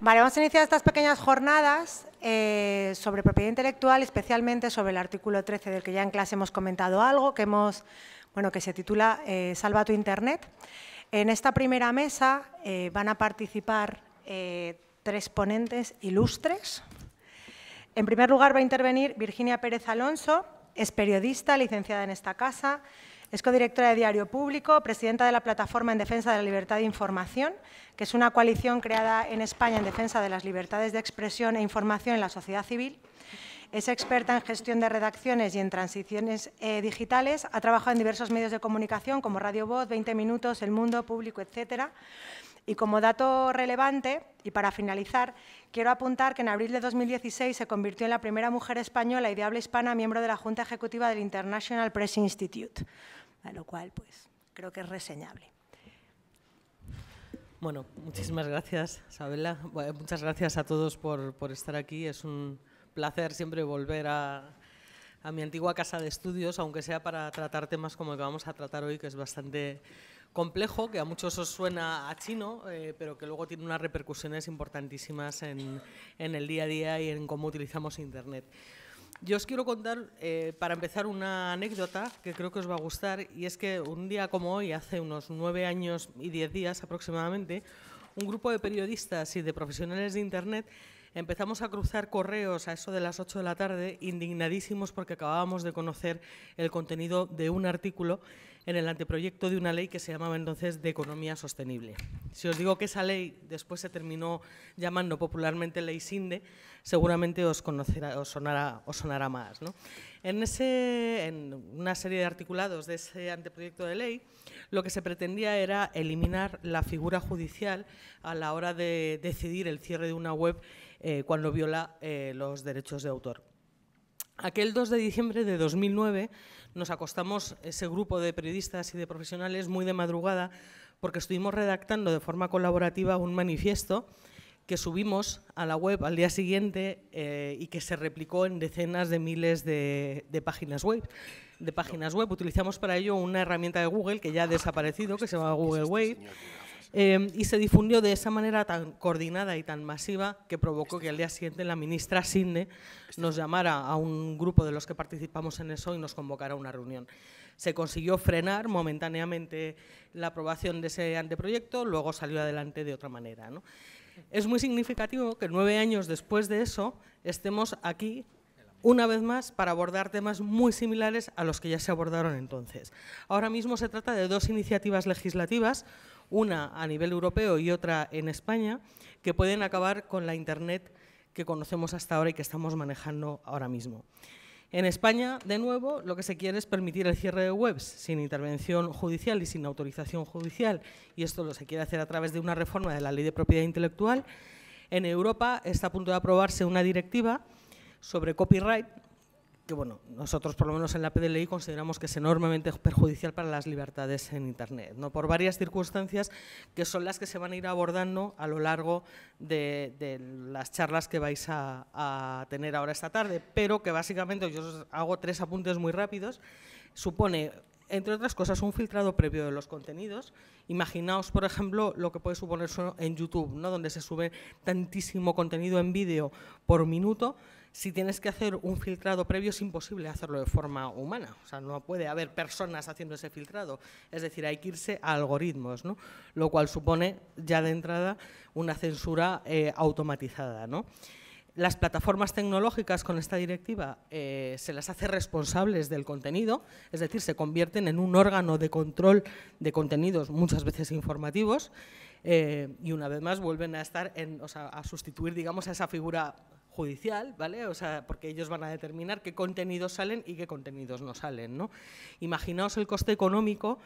vamos a iniciar estas pequeñas jornadas eh, sobre propiedad intelectual, especialmente sobre el artículo 13 del que ya en clase hemos comentado algo, que, hemos, bueno, que se titula eh, Salva tu Internet. En esta primera mesa eh, van a participar tres ponentes ilustres. En primer lugar va a intervenir Virginia Pérez Alonso, es periodista, licenciada en esta casa, es codirectora de Diario Público, presidenta de la Plataforma en Defensa de la Libertad de Información, que es una coalición creada en España en defensa de las libertades de expresión e información en la sociedad civil. Es experta en gestión de redacciones y en transiciones eh, digitales. Ha trabajado en diversos medios de comunicación como Radio Voz, 20 Minutos, El Mundo, Público, etcétera. Y como dato relevante, y para finalizar, Quiero apuntar que en abril de 2016 se convirtió en la primera mujer española y de habla hispana miembro de la Junta Ejecutiva del International Press Institute, a lo cual pues, creo que es reseñable. Bueno, muchísimas gracias, Isabela. muchas gracias a todos por, estar aquí. Es un placer siempre volver a, a mi antigua casa de estudios, aunque sea para tratar temas como el que vamos a tratar hoy, que es bastante complejo, que a muchos os suena a chino, eh, pero que luego tiene unas repercusiones importantísimas en, el día a día y en cómo utilizamos Internet. Yo os quiero contar, eh, para empezar, una anécdota que creo que os va a gustar, y es que un día como hoy, hace unos nueve años y diez días aproximadamente, un grupo de periodistas y de profesionales de Internet empezamos a cruzar correos a eso de las 8 de la tarde, indignadísimos porque acabábamos de conocer el contenido de un artículo en el anteproyecto de una ley que se llamaba entonces de economía sostenible. Si os digo que esa ley después se terminó llamando popularmente ley SINDE, seguramente os, conocerá, sonará, sonará más. En, ese, en una serie de articulados de ese anteproyecto de ley, lo que se pretendía era eliminar la figura judicial a la hora de decidir el cierre de una web eh, cuando viola eh, los derechos de autor. Aquel 2 de diciembre de 2009, nos acostamos ese grupo de periodistas y de profesionales muy de madrugada porque estuvimos redactando de forma colaborativa un manifiesto que subimos a la web al día siguiente eh, y que se replicó en decenas de miles de, páginas web. De páginas web utilizamos para ello una herramienta de Google que ya ha desaparecido, que se llama este Google Wave. Em, y se difundió de esa manera tan coordinada y tan masiva que provocó este que al día siguiente la ministra Sidney este nos llamara a un grupo de los que participamos en eso y nos convocara a una reunión. Se consiguió frenar momentáneamente la aprobación de ese anteproyecto, luego salió adelante de otra manera. Es muy significativo que nueve años después de eso estemos aquí una vez más para abordar temas muy similares a los que ya se abordaron entonces. Ahora mismo se trata de dos iniciativas legislativas, una a nivel europeo y otra en España, que pueden acabar con la Internet que conocemos hasta ahora y que estamos manejando ahora mismo. En España, de nuevo, lo que se quiere es permitir el cierre de webs sin intervención judicial y sin autorización judicial, y esto lo se quiere hacer a través de una reforma de la Ley de Propiedad Intelectual. En Europa está a punto de aprobarse una directiva sobre copyright que bueno, nosotros por lo menos en la PDLI consideramos que es enormemente perjudicial para las libertades en Internet, ¿no? por varias circunstancias que son las que se van a ir abordando a lo largo de, las charlas que vais a, a, tener ahora esta tarde, pero que básicamente yo os hago tres apuntes muy rápidos, supone entre otras cosas, un filtrado previo de los contenidos. Imaginaos, por ejemplo, lo que puede suponer en YouTube, ¿no? donde se sube tantísimo contenido en vídeo por minuto. Si tienes que hacer un filtrado previo, es imposible hacerlo de forma humana. O sea, no puede haber personas haciendo ese filtrado. Es decir, hay que irse a algoritmos, ¿no? lo cual supone ya de entrada una censura eh, automatizada. ¿no? las plataformas tecnológicas con esta directiva eh, se las hace responsables del contenido, es decir, se convierten en un órgano de control de contenidos muchas veces informativos eh, y una vez más vuelven a estar en, a sustituir, digamos, a esa figura judicial, ¿vale? O sea, porque ellos van a determinar qué contenidos salen y qué contenidos no salen, Imaginaos el coste económico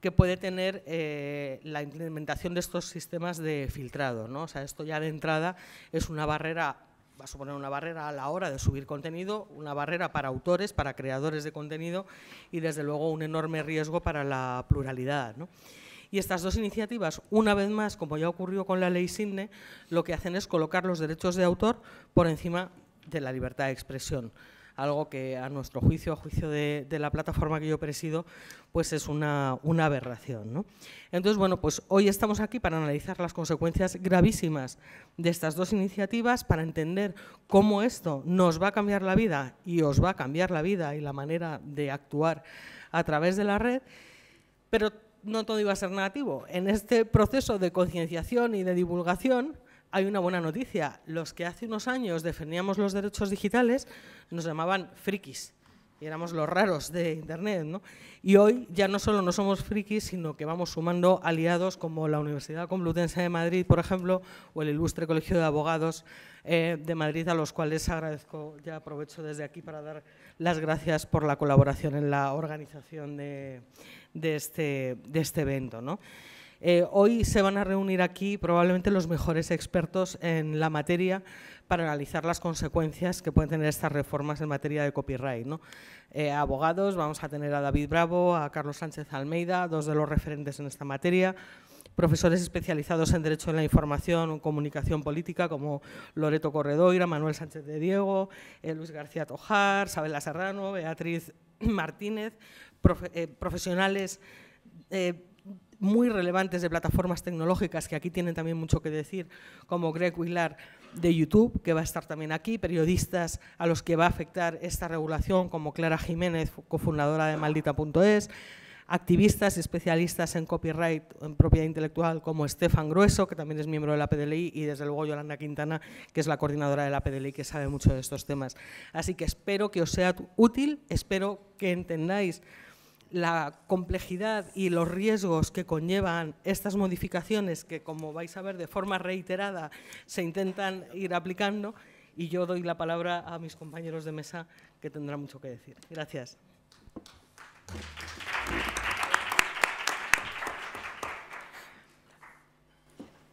que puede tener eh, la implementación de estos sistemas de filtrado, ¿no? sea, esto ya de entrada es una barrera va a suponer una barrera a la hora de subir contenido, una barrera para autores, para creadores de contenido y desde luego un enorme riesgo para la pluralidad. Y estas dos iniciativas, una vez más, como ya ocurrió con la ley SINDE, lo que hacen es colocar los derechos de autor por encima de la libertad de expresión algo que a nuestro juicio, a juicio de, la plataforma que yo presido, pues es una, aberración. ¿no? Entonces, bueno, pues hoy estamos aquí para analizar las consecuencias gravísimas de estas dos iniciativas, para entender cómo esto nos va a cambiar la vida y os va a cambiar la vida y la manera de actuar a través de la red, pero no todo iba a ser negativo. En este proceso de concienciación y de divulgación, hay una buena noticia. Los que hace unos años defendíamos los derechos digitales nos llamaban frikis y éramos los raros de Internet. ¿no? Y hoy ya no solo no somos frikis, sino que vamos sumando aliados como la Universidad Complutense de Madrid, por ejemplo, o el Ilustre Colegio de Abogados eh, de Madrid, a los cuales agradezco, ya aprovecho desde aquí para dar las gracias por la colaboración en la organización de, este, de este evento. ¿no? Eh, hoy se van a reunir aquí probablemente los mejores expertos en la materia para analizar las consecuencias que pueden tener estas reformas en materia de copyright. Eh, abogados, vamos a tener a David Bravo, a Carlos Sánchez Almeida, dos de los referentes en esta materia, profesores especializados en Derecho de la Información o Comunicación Política, como Loreto Corredoira, Manuel Sánchez de Diego, eh, Luis García Tojar, Sabela Serrano, Beatriz Martínez, profesionales profesionales muy relevantes de plataformas tecnológicas que aquí tienen también mucho que decir, como Greg Willard de YouTube, que va a estar también aquí, periodistas a los que va a afectar esta regulación, como Clara Jiménez, cofundadora de maldita.es, activistas y especialistas en copyright, en propiedad intelectual, como Estefan Grueso, que también es miembro de la PDLI, y desde luego Yolanda Quintana, que es la coordinadora de la PDLI, que sabe mucho de estos temas. Así que espero que os sea útil, espero que entendáis la complejidad y los riesgos que conllevan estas modificaciones que, como vais a ver, de forma reiterada se intentan ir aplicando y yo doy la palabra a mis compañeros de mesa que tendrán mucho que decir. Gracias.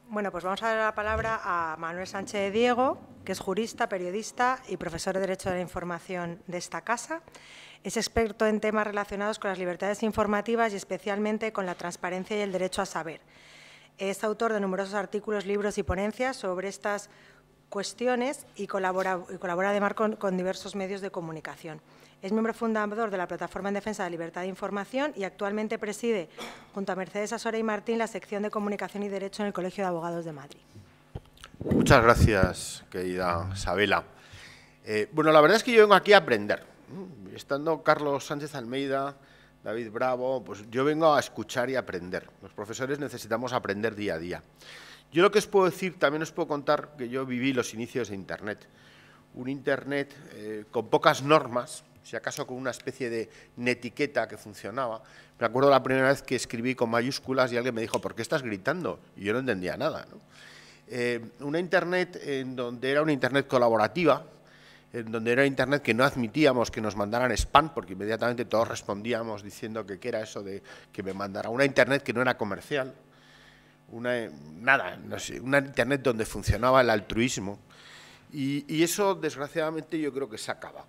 Bueno, pues vamos a dar la palabra a Manuel Sánchez Diego, que es jurista, periodista y profesor de Derecho de la Información de esta casa. Es experto en temas relacionados con las libertades informativas y especialmente con la transparencia y el derecho a saber. Es autor de numerosos artículos, libros y ponencias sobre estas cuestiones y colabora, además con, con, diversos medios de comunicación. Es miembro fundador de la Plataforma en Defensa de la Libertad de Información y actualmente preside, junto a Mercedes Asora y Martín, la sección de Comunicación y Derecho en el Colegio de Abogados de Madrid. Muchas gracias, querida Sabela. Eh, bueno, la verdad es que yo vengo aquí a aprender. Estando Carlos Sánchez Almeida, David Bravo, pues yo vengo a escuchar y aprender. Los profesores necesitamos aprender día a día. Yo lo que os puedo decir, también os puedo contar que yo viví los inicios de Internet. Un Internet eh, con pocas normas, si acaso con una especie de netiqueta que funcionaba. Me acuerdo la primera vez que escribí con mayúsculas y alguien me dijo, ¿por qué estás gritando? Y yo no entendía nada. ¿no? Eh, una Internet en donde era una Internet colaborativa, en donde era Internet que no admitíamos que nos mandaran spam, porque inmediatamente todos respondíamos diciendo que qué era eso de que me mandara una Internet que no era comercial, una, nada, una Internet donde funcionaba el altruismo. Y, eso, desgraciadamente, yo creo que se acaba.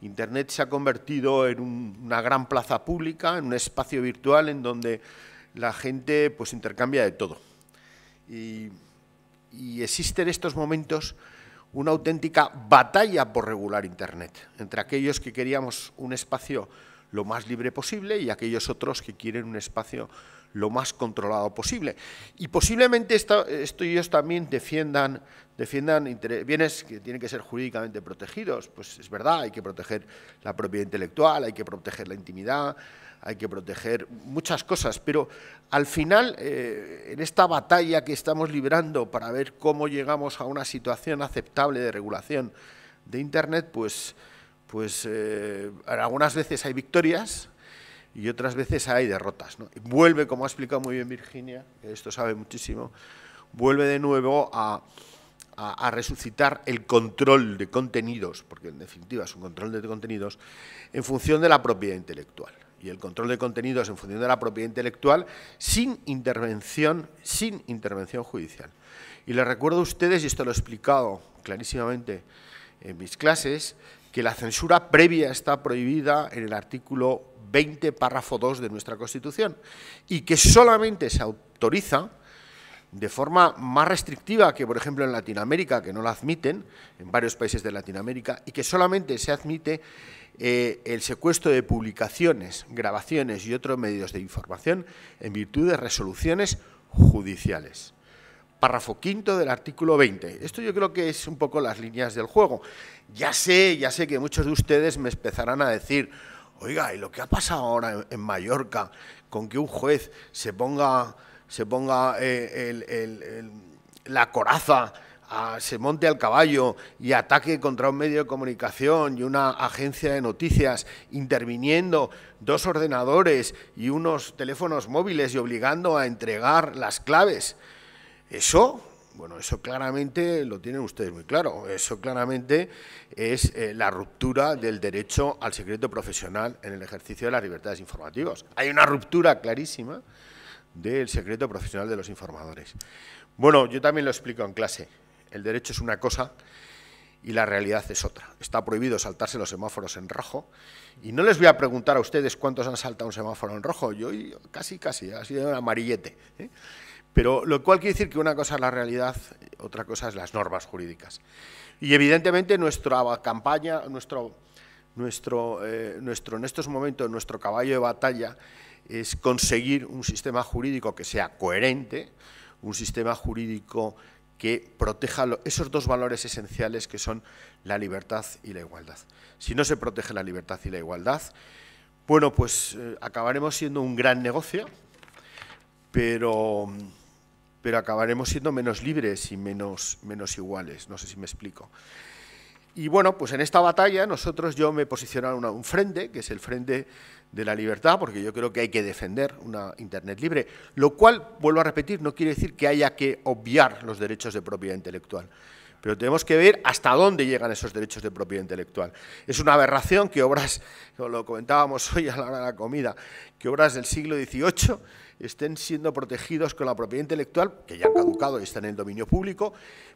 Internet se ha convertido en una gran plaza pública, en un espacio virtual en donde la gente pues intercambia de todo. Y y existe en estos momentos una auténtica batalla por regular Internet, entre aquellos que queríamos un espacio lo más libre posible y aquellos otros que quieren un espacio lo más controlado posible. Y posiblemente estos esto ellos también defiendan, defiendan bienes que tienen que ser jurídicamente protegidos. Pues es verdad, hay que proteger la propiedad intelectual, hay que proteger la intimidad, hay que proteger muchas cosas, pero al final, eh, en esta batalla que estamos librando para ver cómo llegamos a una situación aceptable de regulación de Internet, pues, pues eh, algunas veces hay victorias, y otras veces hay derrotas. ¿no? Vuelve, como ha explicado muy bien Virginia, que esto sabe muchísimo, vuelve de nuevo a, resucitar el control de contenidos, porque en definitiva es un control de contenidos, en función de la propiedad intelectual. Y el control de contenidos en función de la propiedad intelectual sin intervención, sin intervención judicial. Y les recuerdo a ustedes, y esto lo he explicado clarísimamente en mis clases, que la censura previa está prohibida en el artículo 20, párrafo 2 de nuestra Constitución, y que solamente se autoriza de forma más restrictiva que, por ejemplo, en Latinoamérica, que no la admiten, en varios países de Latinoamérica, y que solamente se admite eh, el secuestro de publicaciones, grabaciones y otros medios de información en virtud de resoluciones judiciales. Párrafo quinto del artículo 20. Esto yo creo que es un poco las líneas del juego. Ya sé, ya sé que muchos de ustedes me empezarán a decir, Oiga, y lo que ha pasado ahora en, Mallorca, con que un juez se ponga, se ponga eh, la coraza, se monte al caballo y ataque contra un medio de comunicación y una agencia de noticias, interviniendo dos ordenadores y unos teléfonos móviles y obligando a entregar las claves. Eso bueno, eso claramente lo tienen ustedes muy claro. Eso claramente es eh, la ruptura del derecho al secreto profesional en el ejercicio de las libertades informativas. Hay una ruptura clarísima del secreto profesional de los informadores. Bueno, yo también lo explico en clase. El derecho es una cosa y la realidad es otra. Está prohibido saltarse los semáforos en rojo y no les voy a preguntar a ustedes cuántos han saltado un semáforo en rojo. Yo casi, casi, ha sido un amarillete. ¿eh? Pero lo cual quiere decir que una cosa es la realidad, otra cosa es las normas jurídicas. Y evidentemente nuestra campaña, nuestro, nuestro, eh, nuestro, en estos momentos nuestro caballo de batalla es conseguir un sistema jurídico que sea coherente, un sistema jurídico que proteja esos dos valores esenciales que son la libertad y la igualdad. Si no se protege la libertad y la igualdad, bueno, pues eh, acabaremos siendo un gran negocio, pero pero acabaremos siendo menos libres y menos, menos iguales. No sé si me explico. Y bueno, pues en esta batalla nosotros yo me posiciono a un frente, que es el frente de la libertad, porque yo creo que hay que defender una Internet libre, lo cual, vuelvo a repetir, no quiere decir que haya que obviar los derechos de propiedad intelectual pero tenemos que ver hasta dónde llegan esos derechos de propiedad intelectual. Es una aberración que obras, como lo comentábamos hoy a la hora de la comida, que obras del siglo XVIII estén siendo protegidos con la propiedad intelectual, que ya han caducado y están en el dominio público.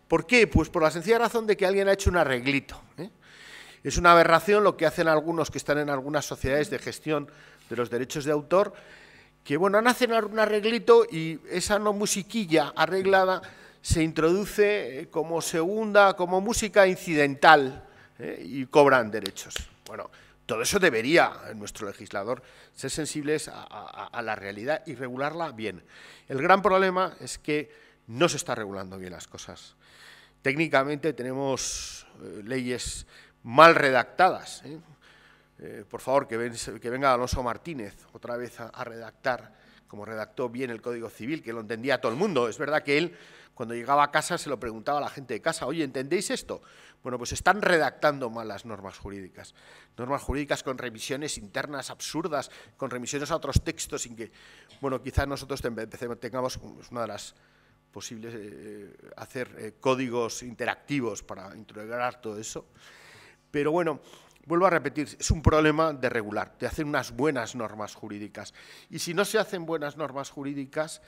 ¿Por qué? Pues por la sencilla razón de que alguien ha hecho un arreglito. ¿eh? Es una aberración lo que hacen algunos que están en algunas sociedades de gestión de los derechos de autor, que bueno, han hecho un arreglito y esa no musiquilla arreglada se introduce eh, como segunda, como música incidental eh, y cobran derechos. Bueno, todo eso debería, nuestro legislador, ser sensibles a, la realidad y regularla bien. El gran problema es que no se está regulando bien las cosas. Técnicamente tenemos eh, leyes mal redactadas. por favor, que, que, venga Alonso Martínez otra vez a redactar como redactó bien el Código Civil, que lo entendía todo el mundo. Es verdad que él, cuando llegaba a casa, se lo preguntaba a la gente de casa, oye, ¿entendéis esto? Bueno, pues están redactando mal las normas jurídicas. Normas jurídicas con revisiones internas absurdas, con remisiones a otros textos, sin que, bueno, quizás nosotros tengamos pues, una de las posibles eh, eh, hacer eh, códigos interactivos para integrar todo eso. Pero bueno, Vuelvo a repetir, es un problema de regular, de hacer unas buenas normas jurídicas. Y si no se hacen buenas normas jurídicas,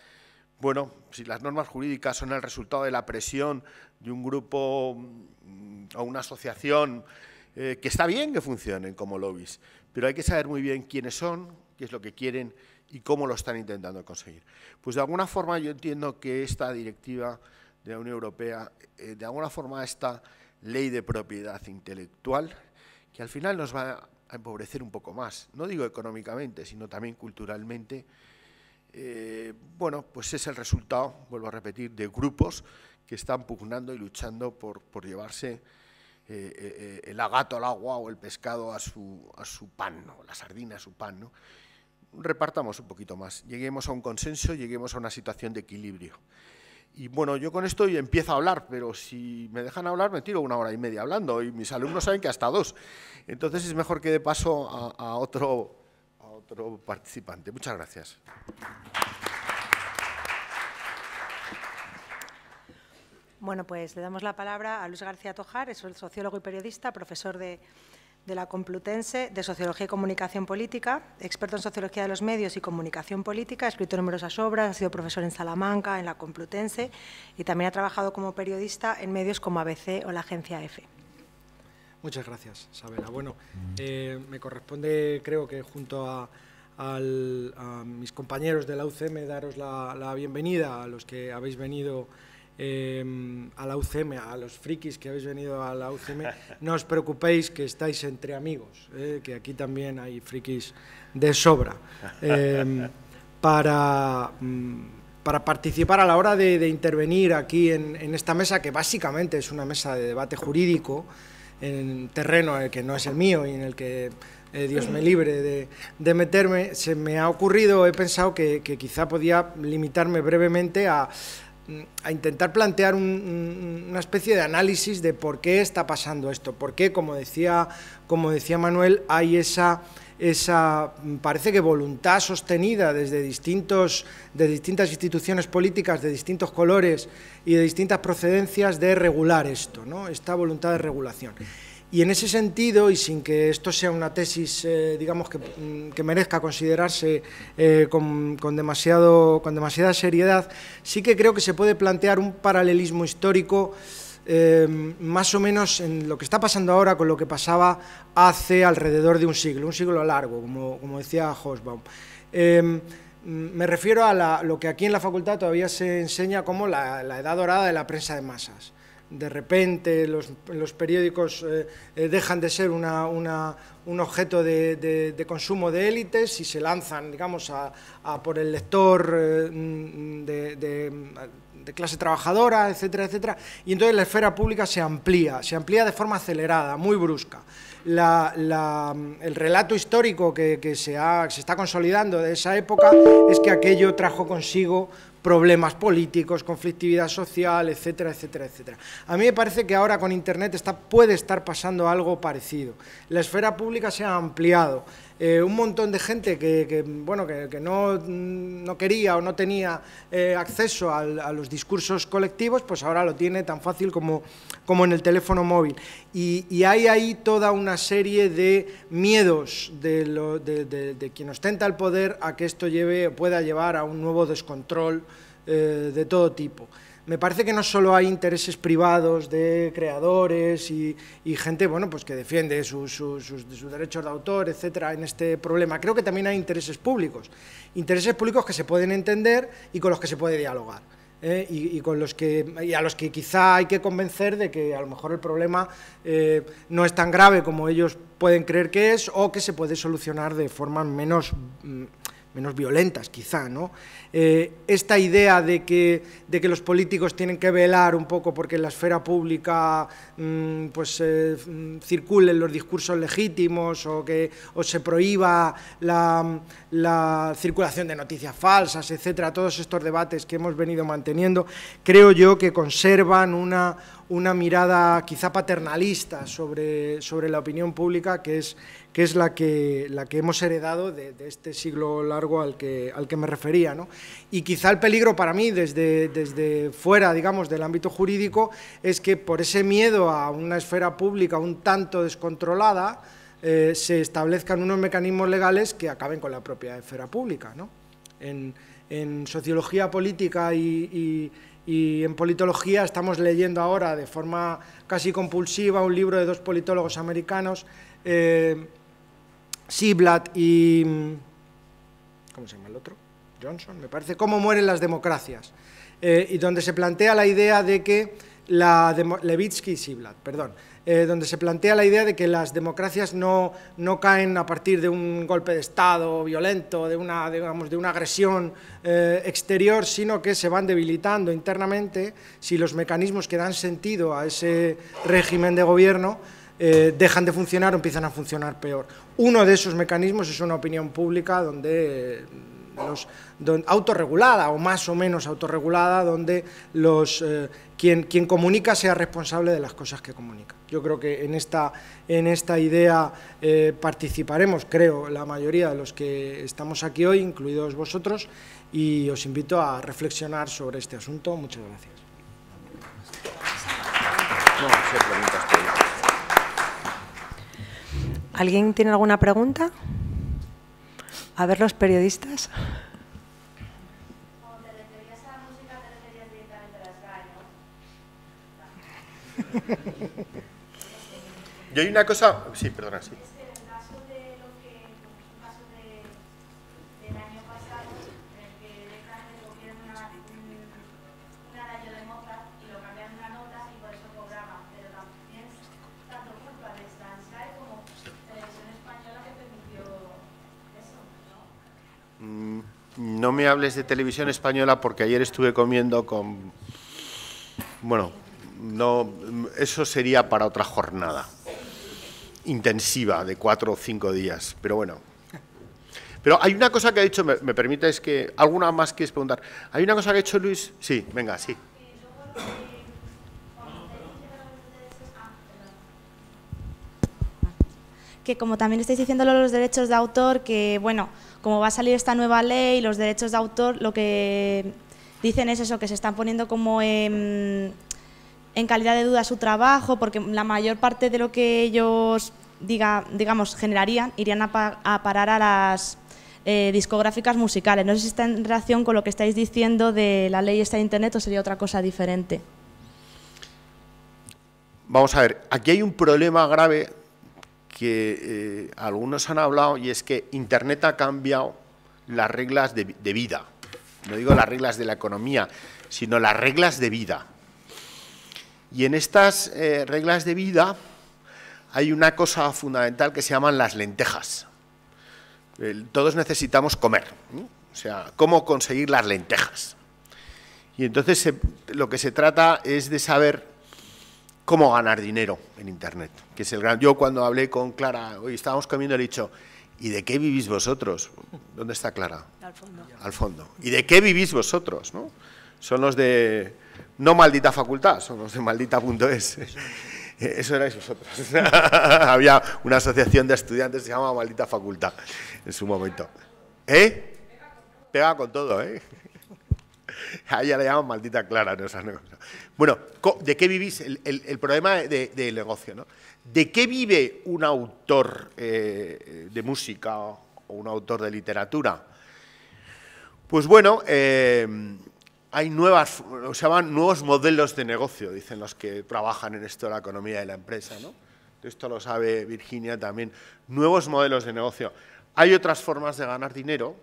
bueno, si las normas jurídicas son el resultado de la presión de un grupo mm, o una asociación, eh, que está bien que funcionen como lobbies, pero hay que saber muy bien quiénes son, qué es lo que quieren y cómo lo están intentando conseguir. Pues de alguna forma yo entiendo que esta directiva de la Unión Europea, eh, de alguna forma esta ley de propiedad intelectual, que al final nos va a empobrecer un poco más, no digo económicamente, sino también culturalmente, eh, bueno, pues es el resultado, vuelvo a repetir, de grupos que están pugnando y luchando por, llevarse eh, eh, el agato al agua o el pescado a su, pan, ¿no? la sardina a su pan. ¿no? Repartamos un poquito más, lleguemos a un consenso, lleguemos a una situación de equilibrio y bueno, yo con esto empiezo a hablar, pero si me dejan hablar me tiro una hora y media hablando y mis alumnos saben que hasta dos. Entonces es mejor que dé paso a, otro, a otro participante. Muchas gracias. Bueno, pues le damos la palabra a Luis García Tojar, es sociólogo y periodista, profesor de de la Complutense de Sociología y Comunicación Política, experto en Sociología de los Medios y Comunicación Política, ha escrito numerosas obras, ha sido profesor en Salamanca, en la Complutense y también ha trabajado como periodista en medios como ABC o la agencia EFE. Muchas gracias, Sabela. Bueno, eh, me corresponde, creo que junto a, mis compañeros de la UCM, daros la bienvenida a los que habéis venido Em, a la UCM, a los frikis que habéis venido a la UCM, no os preocupéis que estáis entre amigos, eh, que aquí también hay frikis de sobra, em, para, mm, para, participar a la hora de, intervenir aquí en, esta mesa, que básicamente es una mesa de debate jurídico, en terreno eh, que no es el mío y en el que... Eh, Dios me libre de, meterme, se me ha ocurrido, he pensado que quizá podía limitarme brevemente a, Mm, a intentar plantear una especie de análisis de por qué está pasando esto, por qué, como decía, como decía Manuel, hay esa, mm, parece que voluntad sostenida desde distintos, de distintas instituciones políticas, de distintos colores y de distintas procedencias de regular esto, ¿no? esta voluntad de regulación. Y en ese sentido, y sin que esto sea una tesis, eh, digamos, mm, que, merezca considerarse eh, con, demasiada seriedad, sí que creo que se puede plantear un paralelismo histórico eh, más o menos en lo que está pasando ahora con lo que pasaba hace alrededor de un siglo, un siglo largo, como, decía Hosbaum. Mm, me refiero a lo que aquí en la facultad todavía se enseña como la edad dorada de la prensa de masas de repente los, periódicos eh, eh, dejan de ser un objeto de, consumo de élites y se lanzan, digamos, por el lector eh, mm, de, clase trabajadora, etcétera, etcétera. Y entonces la esfera pública se amplía, se amplía de forma acelerada, muy brusca. el relato histórico que, se, se está consolidando de esa época es que aquello trajo consigo problemas políticos, conflictividad social, etcétera, etcétera, etcétera. A mí me parece que ahora con Internet está, puede estar pasando algo parecido. La esfera pública se ha ampliado, eh, un montón de gente que, bueno, que, no, no, quería o no tenía eh, acceso a los discursos colectivos, pues ahora lo tiene tan fácil como, en el teléfono móvil. Y, hay ahí toda una serie de miedos de, quien ostenta el poder a que esto lleve, pueda llevar a un nuevo descontrol eh, de todo tipo me parece que no solo hay intereses privados de creadores y, gente bueno, pues que defiende sus, derechos de autor, etcétera, en este problema. Creo que también hay intereses públicos, intereses públicos que se pueden entender y con los que se puede dialogar. ¿eh? Y, con los que a los que quizá hay que convencer de que a lo mejor el problema eh, no es tan grave como ellos pueden creer que es o que se puede solucionar de forma menos mm, menos violentas quizá, ¿no? Eh, esta idea de que, de que los políticos tienen que velar un poco porque en la esfera pública mm, pues, eh, mm, circulen los discursos legítimos o que se prohíba la, circulación de noticias falsas, etcétera, todos estos debates que hemos venido manteniendo, creo yo que conservan una, una mirada quizá paternalista sobre, sobre la opinión pública que es, que es la que, la que hemos heredado de, este siglo largo al que, al que me refería. ¿no? Y quizá el peligro para mí, desde, desde fuera, digamos, del ámbito jurídico, es que por ese miedo a una esfera pública un tanto descontrolada, eh, se establezcan unos mecanismos legales que acaben con la propia esfera pública. ¿no? En, sociología política y, y, en politología estamos leyendo ahora de forma casi compulsiva un libro de dos politólogos americanos eh, Siblat y... Mm, ¿Cómo se llama el otro? Johnson, me parece. ¿Cómo mueren las democracias? Eh, y donde se plantea la idea de que Levitsky Siblat, perdón, eh, donde se plantea la idea de que las democracias no, caen a partir de un golpe de Estado violento, de una, de una agresión eh, exterior, sino que se van debilitando internamente si los mecanismos que dan sentido a ese régimen de gobierno eh, dejan de funcionar o empiezan a funcionar peor. Uno de esos mecanismos es una opinión pública donde... Eh, los, autorregulada o más o menos autorregulada, donde los, eh, quien, quien, comunica sea responsable de las cosas que comunica. Yo creo que en esta, en esta idea participaremos, creo, la mayoría de los que estamos aquí hoy, incluidos vosotros, y os invito a reflexionar sobre este asunto. Muchas gracias. ¿Alguien tiene alguna pregunta? A ver los periodistas. y Yo hay una cosa... Sí, perdona, sí. no me hables de televisión española porque ayer estuve comiendo con... Bueno, no, eso sería para otra jornada intensiva de cuatro o cinco días, pero bueno. Pero hay una cosa que ha dicho, me, permita, es que alguna más quieres preguntar. Hay una cosa que ha hecho Luis, sí, venga, sí. que como también estáis diciendo los derechos de autor, que bueno, como va a salir esta nueva ley, los derechos de autor lo que dicen es eso, que se están poniendo como en, calidad de duda su trabajo, porque la mayor parte de lo que ellos, diga, digamos, generarían, irían a, parar a las eh, discográficas musicales. No sé si está en relación con lo que estáis diciendo de la ley esta de Internet o sería otra cosa diferente. Vamos a ver, aquí hay un problema grave que eh, algunos han hablado y es que Internet ha cambiado las reglas de, vida. No digo las reglas de la economía, sino las reglas de vida. Y en estas eh, reglas de vida hay una cosa fundamental que se llaman las lentejas. todos necesitamos comer, o sea, cómo conseguir las lentejas. Y entonces lo que se trata es de saber cómo ganar dinero en Internet, que es gran... Yo cuando hablé con Clara, hoy estábamos comiendo, le he dicho, ¿y de qué vivís vosotros? ¿Dónde está Clara? Al fondo. Al fondo. ¿Y de qué vivís vosotros? Son los de, no maldita facultad, son los de maldita.es. Eso erais vosotros. Había una asociación de estudiantes que se llamaba Maldita Facultad en su momento. ¿Eh? Pega con todo, ¿eh? A ella le llaman Maldita Clara, no, esas sea, bueno, ¿de qué vivís? El, problema del negocio, ¿no? ¿De qué vive un autor eh, de música o un autor de literatura? Pues bueno, eh, hay nuevas, se llaman nuevos modelos de negocio, dicen los que trabajan en esto de la economía de la empresa, ¿no? Esto lo sabe Virginia también. Nuevos modelos de negocio. Hay otras formas de ganar dinero,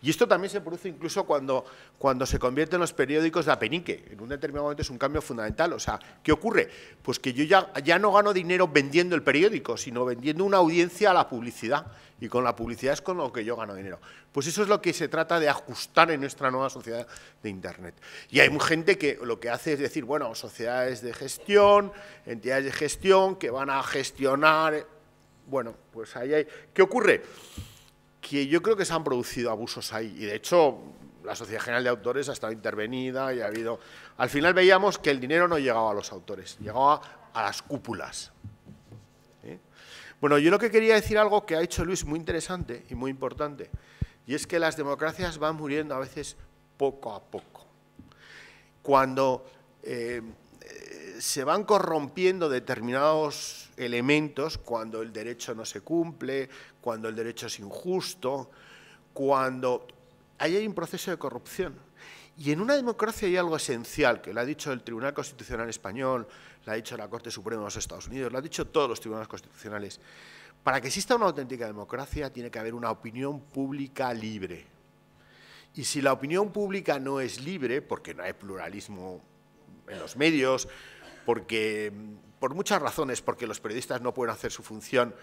y esto también se produce incluso cuando, cuando se en los periódicos de penique. En un determinado momento es un cambio fundamental. O sea, ¿qué ocurre? Pues que yo ya, ya no gano dinero vendiendo el periódico, sino vendiendo una audiencia a la publicidad. Y con la publicidad es con lo que yo gano dinero. Pues eso es lo que se trata de ajustar en nuestra nueva sociedad de Internet. Y hay gente que lo que hace es decir, bueno, sociedades de gestión, entidades de gestión que van a gestionar. Eh, bueno, pues ahí hay. ¿Qué ocurre? que yo creo que se han producido abusos ahí. Y de hecho, la Sociedad General de Autores ha estado intervenida y ha habido... Al final veíamos que el dinero no llegaba a los autores, llegaba a las cúpulas. ¿Eh? Bueno, yo lo que quería decir algo que ha hecho Luis muy interesante y muy importante, y es que las democracias van muriendo a veces poco a poco. Cuando eh, eh, se van corrompiendo determinados elementos cuando el derecho no se cumple, cuando el derecho es injusto, cuando ahí hay un proceso de corrupción. Y en una democracia hay algo esencial, que lo ha dicho el Tribunal Constitucional Español, lo ha dicho la Corte Suprema de los Estados Unidos, lo ha dicho todos los tribunales constitucionales. Para que exista una auténtica democracia tiene que haber una opinión pública libre. Y si la opinión pública no es libre, porque no hay pluralismo en los medios, porque por muchas razones, porque los periodistas no pueden hacer su función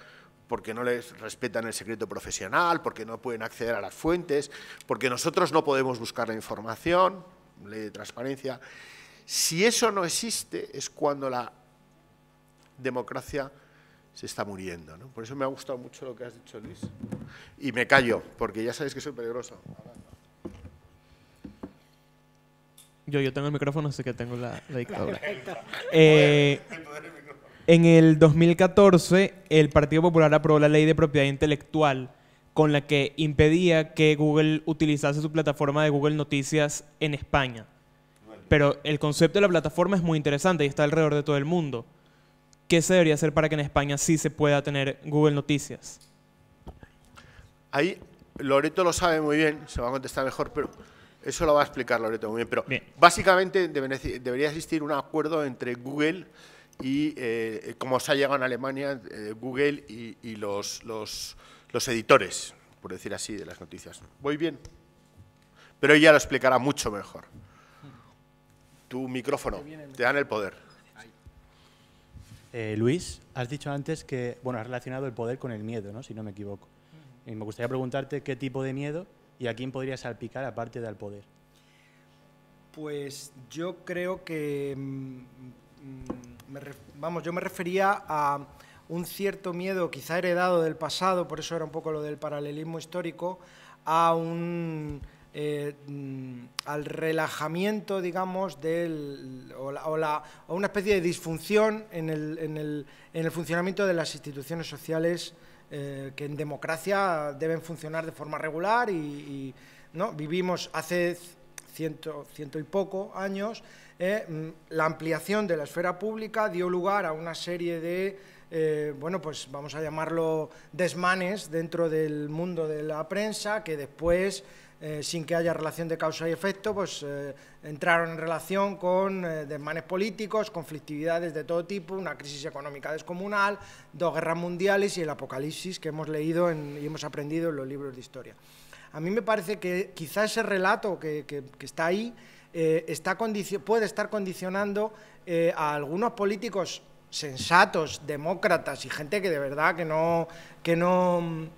porque no les respetan el secreto profesional, porque no pueden acceder a las fuentes, porque nosotros no podemos buscar la información, ley de transparencia. Si eso no existe es cuando la democracia se está muriendo. ¿no? Por eso me ha gustado mucho lo que has dicho, Luis. Y me callo, porque ya sabéis que soy peligroso. Yo, yo tengo el micrófono, así que tengo la, la dictadura. Eh, en el 2014, el Partido Popular aprobó la ley de propiedad intelectual con la que impedía que Google utilizase su plataforma de Google Noticias en España. Pero el concepto de la plataforma es muy interesante y está alrededor de todo el mundo. ¿Qué se debería hacer para que en España sí se pueda tener Google Noticias? Ahí Loreto lo sabe muy bien, se va a contestar mejor, pero eso lo va a explicar Loreto muy bien, pero básicamente debería existir un acuerdo entre Google y, eh, como se ha llegado en Alemania, eh, Google y, los, los, editores, por decir así, de las noticias. Voy bien, pero ella lo explicará mucho mejor. Tu micrófono, te dan el poder. Eh, Luis, has dicho antes que, bueno, has relacionado el poder con el miedo, ¿no? Si no me equivoco. Y me gustaría preguntarte qué tipo de miedo ¿Y a quién podría salpicar aparte del poder? Pues yo creo que. Mm, mm, me, vamos, yo me refería a un cierto miedo, quizá heredado del pasado, por eso era un poco lo del paralelismo histórico, a un. Eh, mm, al relajamiento, digamos, del, o, una especie de disfunción en el, en el funcionamiento de las instituciones sociales eh, que en democracia deben funcionar de forma regular y, ¿no? vivimos hace ciento, ciento y poco años, eh, la ampliación de la esfera pública dio lugar a una serie de, eh, bueno, pues vamos a llamarlo desmanes dentro del mundo de la prensa que después eh, sin que haya relación de causa y efecto, pues eh, entraron en relación con eh, desmanes políticos, conflictividades de todo tipo, una crisis económica descomunal, dos guerras mundiales y el apocalipsis que hemos leído y hemos aprendido en los libros de historia. A mí me parece que quizá ese relato que, está ahí está puede estar condicionando a algunos políticos sensatos, demócratas y gente que de verdad que no, que no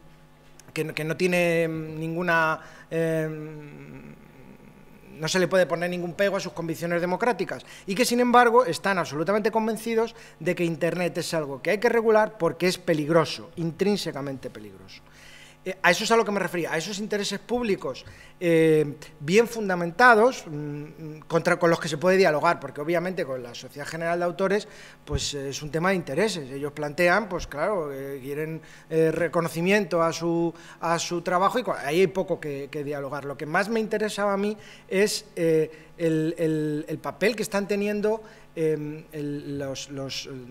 que, no tiene mm, ninguna... Em, no se le puede poner ningún pego a sus convicciones democráticas y que sin embargo están absolutamente convencidos de que Internet es algo que hay que regular porque es peligroso, intrínsecamente peligroso. Eh, a eso es a lo que me refería, a esos intereses públicos eh, bien fundamentados, mm, mm, contra, con los que se puede dialogar, porque obviamente con la Sociedad General de Autores pues eh, es un tema de intereses. Ellos plantean, pues claro, quieren reconocimiento a su, a su trabajo y ahí hay poco que, dialogar. Lo que más me interesaba a mí es el papel que están teniendo Em,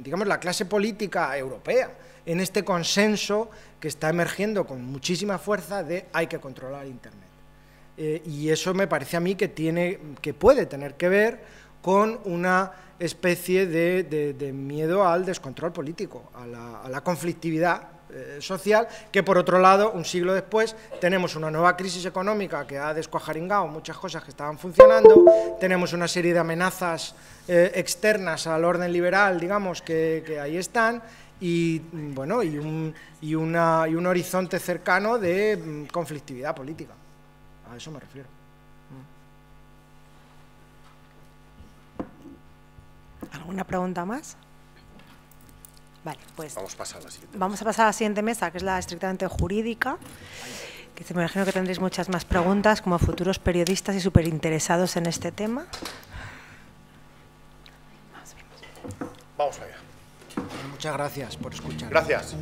digamos, la clase política europea en este consenso que está emergiendo con muchísima fuerza de hay que controlar Internet. Eh, y eso me parece a mí que, tiene, que puede tener que ver con una especie de, miedo al descontrol político, a la, a la conflictividad eh, social, que por otro lado, un siglo después, tenemos una nueva crisis económica que ha descuajaringado muchas cosas que estaban funcionando, tenemos una serie de amenazas eh, externas al orden liberal, digamos, que, que ahí están, y mm, bueno, y un, y, una, y un horizonte cercano de mm, conflictividad política. A eso me refiero. ¿Alguna pregunta más? Vale, pues. Vamos a pasar a la siguiente. mesa, que es la estrictamente jurídica. Que me imagino que tendréis muchas más preguntas como futuros periodistas y súper interesados en este tema. Vamos allá. Muchas gracias por escuchar. Gracias.